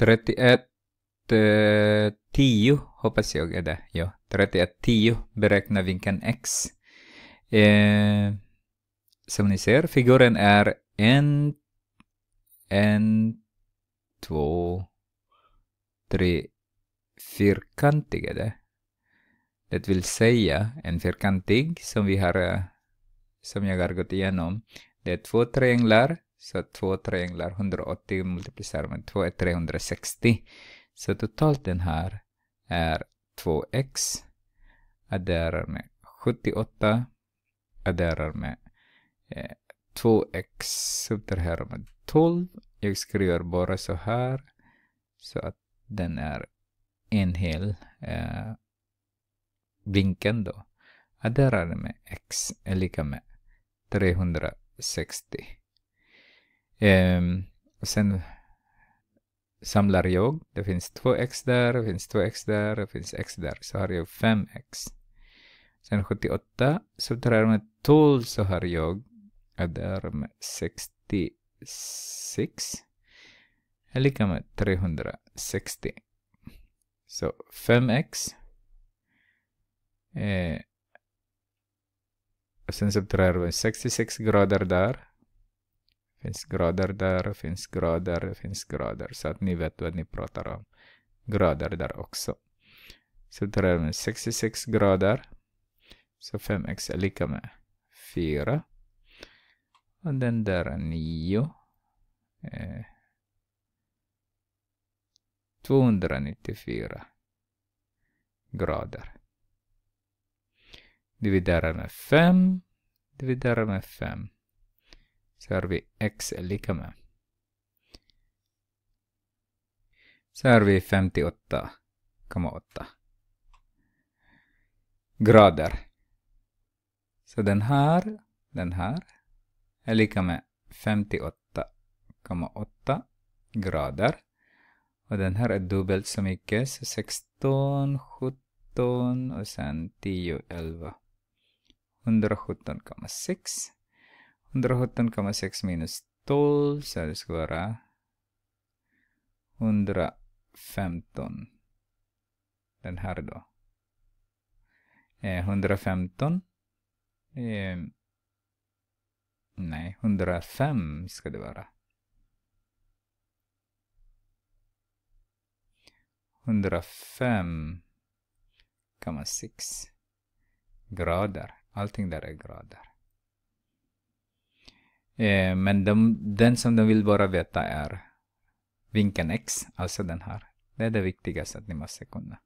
31 10 eh, hoppas jag är det. Ja, 31 10 beräkna vinkeln x. Eh, som ni ser, figuren är en, en, två, tre fyrkantig är det. Det vill säga en fyrkantig som vi har, eh, som jag har gått igenom. Det är två trianglar så två trianglar, 180 multiplicerar med 2 är 360. Så totalt den här är 2x. Adderar med 78. Adderar med eh, 2x subtraherar med 12. Jag skriver bara så här. Så att den är en hel eh, vinkeln då. Adderar med x är lika med 360. Um, sen samlar jag. Det finns 2x där, det finns 2x där, det finns x där. Så har jag 5x. Sen 78 subtraherar med 12 så har jag där med 66. Är lika med 360. Så 5x. Eh, och sen subtraherar vi 66 grader där finns grader där, finns grader, finns grader. Så att ni vet vad ni pratar om. Grader där också. Så tar jag med 66 grader. Så 5x är lika med 4. Och den där är 9. Eh, 294 grader. Dividera med 5. Dividera med 5 så har vi x är lika med. Så har vi 58,8 grader. Så den här, den här är lika med 58,8 grader. Och den här är dubbelt så mycket, så 16, 17 och sen 10, 11. 117,6 117,6 minus 12 så det ska vara 115. Den här då. Eh, 115. Eh, nej, 105 ska det vara. 105,6 grader. Allting där är grader. Eh, men de, den som de vill bara veta är vinkeln X, alltså den här. Det är det viktigaste att ni måste kunna.